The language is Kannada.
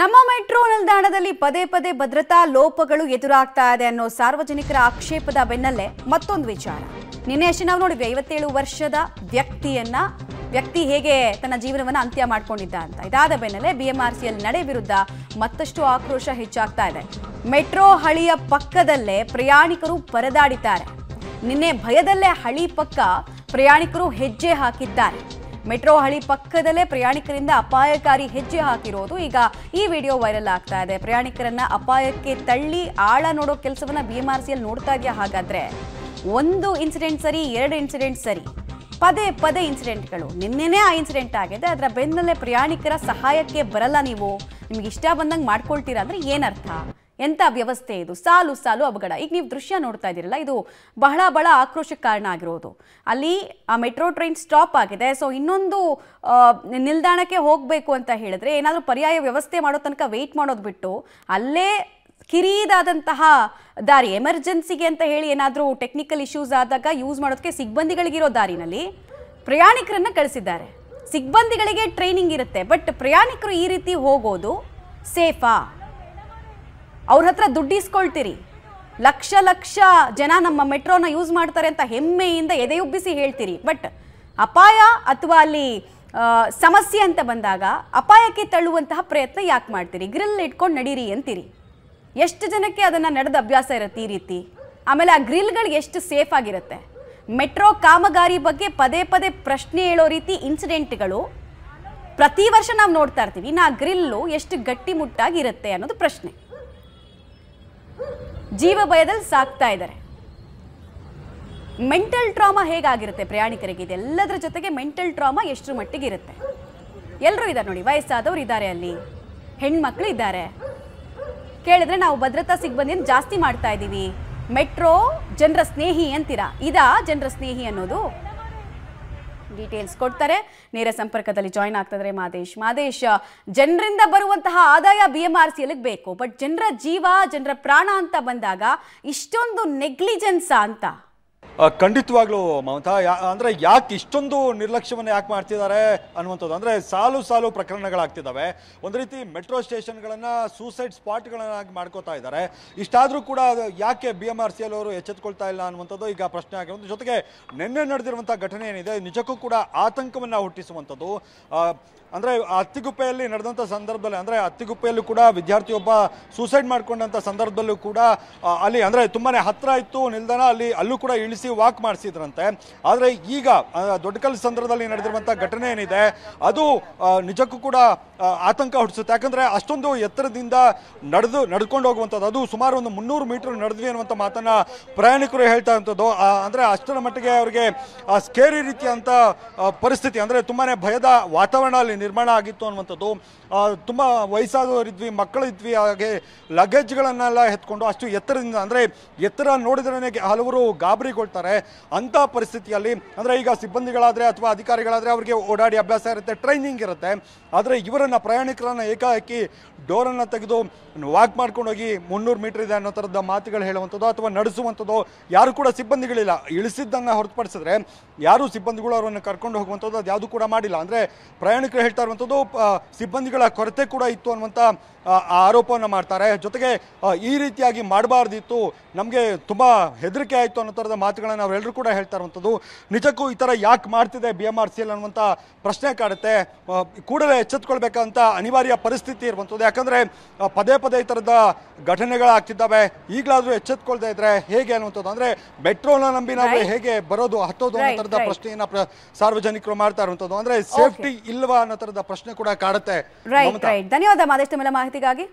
ನಮ್ಮ ಮೆಟ್ರೋ ನಿಲ್ದಾಣದಲ್ಲಿ ಪದೇ ಪದೇ ಭದ್ರತಾ ಲೋಪಗಳು ಎದುರಾಗ್ತಾ ಇದೆ ಅನ್ನೋ ಸಾರ್ವಜನಿಕರ ಆಕ್ಷೇಪದ ಬೆನ್ನಲ್ಲೇ ಮತ್ತೊಂದು ವಿಚಾರ ನಿನ್ನೆ ಅಷ್ಟೇ ನಾವು ನೋಡಿದ್ವಿ ಐವತ್ತೇಳು ವರ್ಷದ ವ್ಯಕ್ತಿಯನ್ನ ವ್ಯಕ್ತಿ ಹೇಗೆ ತನ್ನ ಜೀವನವನ್ನು ಅಂತ್ಯ ಮಾಡ್ಕೊಂಡಿದ್ದ ಅಂತ ಇದಾದ ಬೆನ್ನಲ್ಲೇ ಬಿಎಂಆರ್ಸಿಎಲ್ ನಡೆ ವಿರುದ್ಧ ಮತ್ತಷ್ಟು ಆಕ್ರೋಶ ಹೆಚ್ಚಾಗ್ತಾ ಇದೆ ಮೆಟ್ರೋ ಹಳಿಯ ಪಕ್ಕದಲ್ಲೇ ಪ್ರಯಾಣಿಕರು ಪರದಾಡಿದ್ದಾರೆ ನಿನ್ನೆ ಭಯದಲ್ಲೇ ಹಳಿ ಪಕ್ಕ ಪ್ರಯಾಣಿಕರು ಹೆಜ್ಜೆ ಹಾಕಿದ್ದಾರೆ ಮೆಟ್ರೋ ಹಳಿ ಪಕ್ಕದಲ್ಲೇ ಪ್ರಯಾಣಿಕರಿಂದ ಅಪಾಯಕಾರಿ ಹೆಜ್ಜೆ ಹಾಕಿರೋದು ಈಗ ಈ ವಿಡಿಯೋ ವೈರಲ್ ಆಗ್ತಾ ಇದೆ ಪ್ರಯಾಣಿಕರನ್ನ ಅಪಾಯಕ್ಕೆ ತಳ್ಳಿ ಆಳ ನೋಡೋ ಕೆಲಸವನ್ನ ಬಿಎಂಆರ್ಸಿಯಲ್ಲಿ ನೋಡ್ತಾ ಇದೆಯಾ ಹಾಗಾದ್ರೆ ಒಂದು ಇನ್ಸಿಡೆಂಟ್ ಸರಿ ಎರಡು ಇನ್ಸಿಡೆಂಟ್ ಸರಿ ಪದೇ ಪದೇ ಇನ್ಸಿಡೆಂಟ್ಗಳು ನಿನ್ನೆನೇ ಆ ಇನ್ಸಿಡೆಂಟ್ ಆಗಿದೆ ಅದರ ಬೆನ್ನಲ್ಲೇ ಪ್ರಯಾಣಿಕರ ಸಹಾಯಕ್ಕೆ ಬರಲ್ಲ ನೀವು ನಿಮ್ಗೆ ಇಷ್ಟ ಬಂದಂಗೆ ಮಾಡ್ಕೊಳ್ತೀರಾ ಅಂದರೆ ಏನರ್ಥ ಎಂಥ ವ್ಯವಸ್ಥೆ ಇದು ಸಾಲು ಸಾಲು ಅವಘಡ ಈಗ ನೀವು ದೃಶ್ಯ ನೋಡ್ತಾ ಇದ್ದೀರಲ್ಲ ಇದು ಬಹಳ ಬಹಳ ಆಕ್ರೋಶಕ್ಕೆ ಕಾರಣ ಆಗಿರೋದು ಅಲ್ಲಿ ಆ ಮೆಟ್ರೋ ಟ್ರೈನ್ ಸ್ಟಾಪ್ ಆಗಿದೆ ಸೊ ಇನ್ನೊಂದು ನಿಲ್ದಾಣಕ್ಕೆ ಹೋಗಬೇಕು ಅಂತ ಹೇಳಿದ್ರೆ ಏನಾದರೂ ಪರ್ಯಾಯ ವ್ಯವಸ್ಥೆ ಮಾಡೋ ತನಕ ವೆಯ್ಟ್ ಮಾಡೋದು ಬಿಟ್ಟು ಅಲ್ಲೇ ಕಿರಿದಾದಂತಹ ದಾರಿ ಎಮರ್ಜೆನ್ಸಿಗೆ ಅಂತ ಹೇಳಿ ಏನಾದರೂ ಟೆಕ್ನಿಕಲ್ ಇಶ್ಯೂಸ್ ಆದಾಗ ಯೂಸ್ ಮಾಡೋದಕ್ಕೆ ಸಿಬ್ಬಂದಿಗಳಿಗಿರೋ ದಾರಿನಲ್ಲಿ ಪ್ರಯಾಣಿಕರನ್ನು ಕಳಿಸಿದ್ದಾರೆ ಸಿಗ್ಬಂದಿಗಳಿಗೆ ಟ್ರೈನಿಂಗ್ ಇರುತ್ತೆ ಬಟ್ ಪ್ರಯಾಣಿಕರು ಈ ರೀತಿ ಹೋಗೋದು ಸೇಫಾ ಅವ್ರ ಹತ್ರ ದುಡ್ಡು ಇಸ್ಕೊಳ್ತೀರಿ ಲಕ್ಷ ಲಕ್ಷ ಜನ ನಮ್ಮ ಮೆಟ್ರೋನ ಯೂಸ್ ಮಾಡ್ತಾರೆ ಅಂತ ಹೆಮ್ಮೆಯಿಂದ ಎದೆಯುಬ್ಬಿಸಿ ಹೇಳ್ತೀರಿ ಬಟ್ ಅಪಾಯ ಅಥವಾ ಅಲ್ಲಿ ಸಮಸ್ಯೆ ಅಂತ ಬಂದಾಗ ಅಪಾಯಕ್ಕೆ ತಳ್ಳುವಂತಹ ಪ್ರಯತ್ನ ಯಾಕೆ ಮಾಡ್ತೀರಿ ಗ್ರಿಲ್ ಇಟ್ಕೊಂಡು ನಡೀರಿ ಅಂತೀರಿ ಎಷ್ಟು ಜನಕ್ಕೆ ಅದನ್ನು ನಡೆದ ಅಭ್ಯಾಸ ಇರುತ್ತೆ ಈ ರೀತಿ ಆಮೇಲೆ ಆ ಗ್ರಿಲ್ಗಳು ಎಷ್ಟು ಸೇಫ್ ಆಗಿರುತ್ತೆ ಮೆಟ್ರೋ ಕಾಮಗಾರಿ ಬಗ್ಗೆ ಪದೇ ಪದೇ ಪ್ರಶ್ನೆ ಹೇಳೋ ರೀತಿ ಇನ್ಸಿಡೆಂಟ್ಗಳು ಪ್ರತಿ ವರ್ಷ ನಾವು ನೋಡ್ತಾ ಇರ್ತೀವಿ ನಾ ಗ್ರಿಲ್ಲು ಎಷ್ಟು ಗಟ್ಟಿಮುಟ್ಟಾಗಿರುತ್ತೆ ಅನ್ನೋದು ಪ್ರಶ್ನೆ ಜೀವ ಭಯದಲ್ಲಿ ಸಾಕ್ತಾ ಇದ್ದಾರೆ ಮೆಂಟಲ್ ಟ್ರಾಮಾ ಹೇಗಾಗಿರುತ್ತೆ ಪ್ರಯಾಣಿಕರಿಗೆ ಇದೆಲ್ಲದರ ಜೊತೆಗೆ ಮೆಂಟಲ್ ಟ್ರಾಮಾ ಎಷ್ಟರ ಮಟ್ಟಿಗೆ ಇರುತ್ತೆ ಎಲ್ಲರೂ ಇದ್ದಾರೆ ನೋಡಿ ವಯಸ್ಸಾದವರು ಇದ್ದಾರೆ ಅಲ್ಲಿ ಹೆಣ್ಮಕ್ಳು ಇದ್ದಾರೆ ಕೇಳಿದ್ರೆ ನಾವು ಭದ್ರತಾ ಸಿಬ್ಬಂದಿಯನ್ನು ಜಾಸ್ತಿ ಮಾಡ್ತಾ ಇದ್ದೀವಿ ಮೆಟ್ರೋ ಜನರ ಸ್ನೇಹಿ ಅಂತೀರಾ ಇದಾ ಜನರ ಸ್ನೇಹಿ ಅನ್ನೋದು ಡೀಟೇಲ್ಸ್ ಕೊಡ್ತಾರೆ ನೇರ ಸಂಪರ್ಕದಲ್ಲಿ ಜಾಯಿನ್ ಆಗ್ತದ್ರೆ ಮಾದೇಶ್ ಮಾದೇಶ್ ಜನರಿಂದ ಬರುವಂತಹ ಆದಾಯ ಬಿ ಎಂ ಆರ್ ಸಿಯಲ್ಲಿ ಬೇಕು ಬಟ್ ಜನರ ಜೀವ ಜನರ ಪ್ರಾಣ ಅಂತ ಬಂದಾಗ ಇಷ್ಟೊಂದು ನೆಗ್ಲಿಜೆನ್ಸಾ ಅಂತ ಖಂಡಿತವಾಗ್ಲೂ ಮಮತಾ ಅಂದ್ರೆ ಯಾಕೆ ಇಷ್ಟೊಂದು ನಿರ್ಲಕ್ಷ್ಯವನ್ನು ಯಾಕೆ ಮಾಡ್ತಿದ್ದಾರೆ ಅನ್ನುವಂಥದ್ದು ಅಂದ್ರೆ ಸಾಲು ಸಾಲು ಪ್ರಕರಣಗಳಾಗ್ತಿದ್ದಾವೆ ಒಂದು ರೀತಿ ಮೆಟ್ರೋ ಸ್ಟೇಷನ್ಗಳನ್ನ ಸೂಸೈಡ್ ಸ್ಪಾಟ್ಗಳನ್ನಾಗಿ ಮಾಡ್ಕೋತಾ ಇದ್ದಾರೆ ಇಷ್ಟಾದರೂ ಕೂಡ ಯಾಕೆ B M R C L ಅವರು ಎಚ್ಚೆತ್ಕೊಳ್ತಾ ಇಲ್ಲ ಅನ್ನುವಂಥದ್ದು ಈಗ ಪ್ರಶ್ನೆ ಆಗಿರೋದು ಜೊತೆಗೆ ನಿನ್ನೆ ನಡೆದಿರುವಂತಹ ಘಟನೆ ಏನಿದೆ ನಿಜಕ್ಕೂ ಕೂಡ ಆತಂಕವನ್ನ ಹುಟ್ಟಿಸುವಂಥದ್ದು ಅಂದ್ರೆ ಅತ್ತಿಗುಪ್ಪೆಯಲ್ಲಿ ನಡೆದಂತ ಸಂದರ್ಭದಲ್ಲಿ ಅಂದ್ರೆ ಅತ್ತಿಗುಪ್ಪೆಯಲ್ಲೂ ಕೂಡ ವಿದ್ಯಾರ್ಥಿಯೊಬ್ಬ ಸೂಸೈಡ್ ಮಾಡ್ಕೊಂಡಂತ ಸಂದರ್ಭದಲ್ಲೂ ಕೂಡ ಅಲ್ಲಿ ಅಂದ್ರೆ ತುಂಬಾನೇ ಹತ್ತಿರ ಇತ್ತು ನಿಲ್ದಾಣ ಅಲ್ಲಿ ಅಲ್ಲೂ ಕೂಡ ಇಳಿಸಿ ವಾಕ್ ಮಾಡಿಸಿದ್ರಂತೆ ಆದರೆ ಈಗ ದೊಡ್ಡಕಲ್ ಸಂದರ್ಭದಲ್ಲಿ ನಡೆದಿರುವಂಥ ಘಟನೆ ಏನಿದೆ ಅದು ನಿಜಕ್ಕೂ ಕೂಡ ಆತಂಕ ಹುಟ್ಟಿಸುತ್ತೆ ಯಾಕಂದರೆ ಅಷ್ಟೊಂದು ಎತ್ತರದಿಂದ ನಡೆದು ನಡ್ಕೊಂಡು ಹೋಗುವಂಥದ್ದು ಅದು ಸುಮಾರು ಒಂದು ಮುನ್ನೂರು ಮೀಟರ್ ನಡೆದ್ವಿ ಅನ್ನುವಂಥ ಮಾತನ್ನು ಪ್ರಯಾಣಿಕರು ಹೇಳ್ತಾ ಇರುವಂಥದ್ದು ಅಂದರೆ ಅಷ್ಟರ ಮಟ್ಟಿಗೆ ಅವರಿಗೆ ಸ್ಕೇರಿ ರೀತಿಯಂಥ ಪರಿಸ್ಥಿತಿ ಅಂದರೆ ತುಂಬಾ ಭಯದ ವಾತಾವರಣ ಅಲ್ಲಿ ನಿರ್ಮಾಣ ಆಗಿತ್ತು ಅನ್ನುವಂಥದ್ದು ತುಂಬ ವಯಸ್ಸಾದವರಿದ್ವಿ ಮಕ್ಕಳಿದ್ವಿ ಹಾಗೆ ಲಗೇಜ್ಗಳನ್ನೆಲ್ಲ ಎತ್ಕೊಂಡು ಅಷ್ಟು ಎತ್ತರದಿಂದ ಅಂದರೆ ಎತ್ತರ ನೋಡಿದ್ರೆ ಹಲವರು ಗಾಬರಿಗೊಳ್ತಾರೆ ಮಾಡ್ತಾರೆ ಅಂಥ ಪರಿಸ್ಥಿತಿಯಲ್ಲಿ ಅಂದ್ರೆ ಈಗ ಸಿಬ್ಬಂದಿಗಳಾದ್ರೆ ಅಥವಾ ಅಧಿಕಾರಿಗಳಾದ್ರೆ ಅವರಿಗೆ ಓಡಾಡಿ ಅಭ್ಯಾಸ ಇರುತ್ತೆ ಟ್ರೈನಿಂಗ್ ಇರುತ್ತೆ ಆದರೆ ಇವರನ್ನ ಪ್ರಯಾಣಿಕರನ್ನ ಏಕಾಏಕಿ ಅನ್ನ ತೆಗೆದು ವಾಕ್ ಮಾಡ್ಕೊಂಡೋಗಿ ಮುನ್ನೂರು ಮೀಟರ್ ಇದೆ ಅನ್ನೋ ತರದ ಮಾತುಗಳು ಹೇಳುವಂಥದ್ದು ಅಥವಾ ನಡೆಸುವಂಥದ್ದು ಯಾರು ಕೂಡ ಸಿಬ್ಬಂದಿಗಳಿಲ್ಲ ಇಳಿಸಿದ್ದನ್ನು ಹೊರತುಪಡಿಸಿದ್ರೆ ಯಾರು ಸಿಬ್ಬಂದಿಗಳು ಅವರನ್ನು ಕರ್ಕೊಂಡು ಹೋಗುವಂಥದ್ದು ಅದು ಯಾವುದು ಕೂಡ ಮಾಡಿಲ್ಲ ಅಂದ್ರೆ ಪ್ರಯಾಣಿಕರು ಹೇಳ್ತಾ ಇರುವಂಥದ್ದು ಸಿಬ್ಬಂದಿಗಳ ಕೊರತೆ ಕೂಡ ಇತ್ತು ಅನ್ನುವಂಥ ಆರೋಪವನ್ನು ಮಾಡ್ತಾರೆ ಜೊತೆಗೆ ಈ ರೀತಿಯಾಗಿ ಮಾಡಬಾರ್ದಿತ್ತು ನಮಗೆ ತುಂಬ ಹೆದರಿಕೆ ಆಯಿತು ಅನ್ನೋ ಥರದ ಮಾತುಗಳು ವಿಚಾರಗಳನ್ನು ನಾವೆಲ್ಲರೂ ಕೂಡ ಹೇಳ್ತಾ ಇರುವಂಥದ್ದು ನಿಜಕ್ಕೂ ಈ ಥರ ಯಾಕೆ ಮಾಡ್ತಿದೆ B M R C L ಅನ್ನುವಂಥ ಪ್ರಶ್ನೆ ಕಾಡುತ್ತೆ ಕೂಡಲೇ ಎಚ್ಚೆತ್ಕೊಳ್ಬೇಕಂತ ಅನಿವಾರ್ಯ ಪರಿಸ್ಥಿತಿ ಇರುವಂಥದ್ದು ಯಾಕಂದರೆ ಪದೇ ಪದೇ ಈ ಥರದ ಘಟನೆಗಳಾಗ್ತಿದ್ದಾವೆ ಈಗಲಾದರೂ ಎಚ್ಚೆತ್ಕೊಳ್ತಾ ಇದ್ರೆ ಹೇಗೆ ಅನ್ನುವಂಥದ್ದು ಅಂದರೆ ಮೆಟ್ರೋನ ನಂಬಿ ನಾವು ಹೇಗೆ ಬರೋದು ಹತ್ತೋದು ಅನ್ನೋ ಥರದ ಪ್ರಶ್ನೆಯನ್ನು ಸಾರ್ವಜನಿಕರು ಮಾಡ್ತಾ ಇರುವಂಥದ್ದು ಅಂದರೆ ಸೇಫ್ಟಿ ಇಲ್ವಾ ಅನ್ನೋ ಥರದ ಪ್ರಶ್ನೆ ಕೂಡ ಕಾಡುತ್ತೆ ಧನ್ಯವಾದ ಮಾದೇಶ್ ಮಾಹಿತಿಗಾಗಿ